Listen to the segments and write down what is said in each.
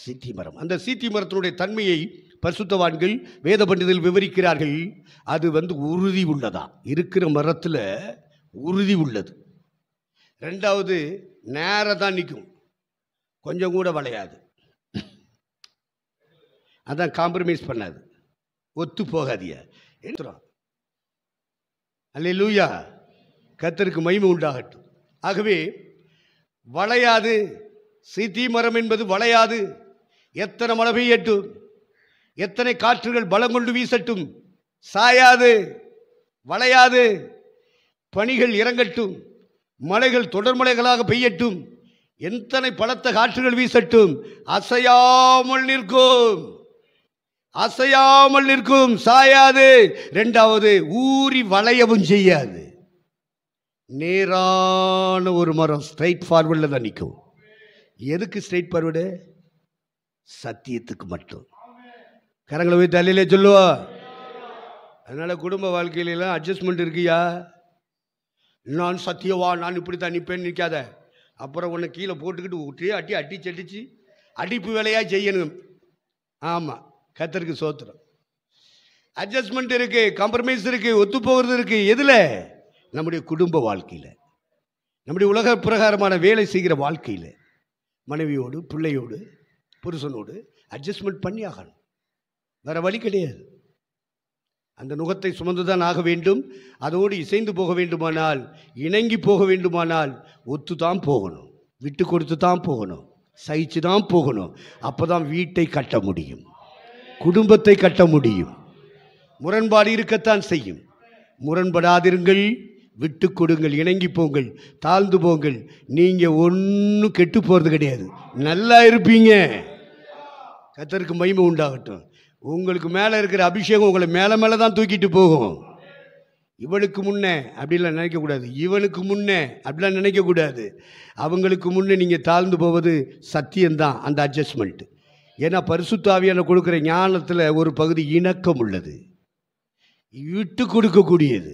சீத்தி மரம் அந்த சீத்தி மரத்தினுடைய தன்மையை பரிசுத்தவான்கள் வேத பண்டிதர்கள் விவரிக்கிறார்கள் அது வந்து உறுதி உள்ளதா இருக்கிற மரத்தில் உறுதி உள்ளது ரெண்டாவது நேர தான் நிற்கும் கொஞ்சம் கூட வளையாது அதான் காம்ப்ரமைஸ் பண்ணாது ஒத்து போகாதிய அல்ல லூயா கத்தருக்கு மயிமை உண்டாகட்டும் ஆகவே வளையாது சீத்தி மரம் என்பது வளையாது எத்தனை மழை பெய்யட்டும் எத்தனை காற்றுகள் பலம் கொண்டு வீசட்டும் சாயாது வளையாது பணிகள் இறங்கட்டும் மலைகள் தொடர்மலைகளாக பெய்யட்டும் எத்தனை பலத்த காற்றுகள் வீசட்டும் அசையாமல் நிற்கும் அசையாமல் நிற்கும் சாயாது ரெண்டாவது ஊறி வளையவும் செய்யாது நேரான ஒரு மரம் ஸ்ட்ரைட் ஃபார்வர்டில் தான் நிற்கும் எதுக்கு ஸ்ட்ரெயிட் பார்வர்டு சத்தியத்துக்கு மட்டும் கரங்களை போய் தலையிலே சொல்லுவோம் அதனால் குடும்ப வாழ்க்கையிலலாம் அட்ஜஸ்ட்மெண்ட் இருக்கியா நான் சத்தியவா நான் இப்படி தான் நிற்பேன் நிற்காத அப்புறம் உன்னை கீழே போட்டுக்கிட்டு விட்டு அட்டி அட்டி செட்டிச்சு அடிப்பு வேலையாக செய்யணும் ஆமாம் கத்தருக்கு சோத்திரம் அட்ஜஸ்ட்மெண்ட் இருக்குது காம்ப்ரமைஸ் இருக்குது ஒத்து போகிறது இருக்குது எதில் நம்முடைய குடும்ப வாழ்க்கையில் நம்முடைய உலக பிரகாரமான வேலை செய்கிற வாழ்க்கையில் மனைவியோடு பிள்ளையோடு புருஷனோடு அட்ஜஸ்ட்மெண்ட் பண்ணி ஆகணும் வேறு வழி கிடையாது அந்த நுகத்தை சுமந்துதான் ஆக வேண்டும் அதோடு இசைந்து போக வேண்டுமானால் இணங்கி போக வேண்டுமானால் ஒத்து தான் போகணும் விட்டு கொடுத்து தான் போகணும் சகிச்சு தான் போகணும் அப்போ தான் வீட்டை கட்ட முடியும் குடும்பத்தை கட்ட முடியும் முரண்பாடு இருக்கத்தான் செய்யும் முரண்படாதிருங்கள் விட்டு கொடுங்கள் இணங்கி போங்கள் தாழ்ந்து போங்கள் நீங்கள் ஒன்றும் கெட்டு போகிறது கிடையாது நல்லா இருப்பீங்க கத்தருக்கு மைமை உண்டாகட்டும் உங்களுக்கு மேலே இருக்கிற அபிஷேகம் உங்களை மேலே மேலே தான் தூக்கிட்டு போகும் இவனுக்கு முன்னே அப்படிலாம் நினைக்கக்கூடாது இவனுக்கு முன்னே அப்படிலாம் நினைக்கக்கூடாது அவங்களுக்கு முன்னே நீங்கள் தாழ்ந்து போவது சத்தியம்தான் அந்த அட்ஜஸ்ட்மெண்ட்டு ஏன்னா பரிசுத்தாவியான கொடுக்குற ஞானத்தில் ஒரு பகுதி இணக்கம் உள்ளது விட்டு கொடுக்கக்கூடியது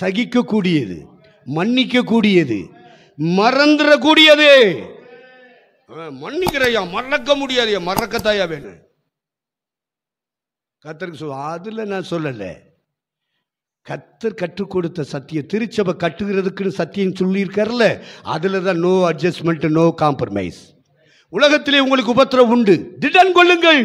சகிக்கக்கூடியது மன்னிக்கக்கூடியது மறந்துடக்கூடியது மன்னிக்கிறையா மறக்க முடியாது மறக்கத்தாயா வேணும் கத்தருக்கு சொல் அதில் நான் சொல்லலை கத்தர் கற்றுக் கொடுத்த சத்தியம் திருச்சபை கட்டுகிறதுக்குன்னு சத்தியம் சொல்லியிருக்கார்ல அதில் தான் நோ அட்ஜஸ்ட்மெண்ட் நோ காம்ப்ரமைஸ் உலகத்திலே உங்களுக்கு உபத்திரம் உண்டு திடன் கொள்ளுங்கள்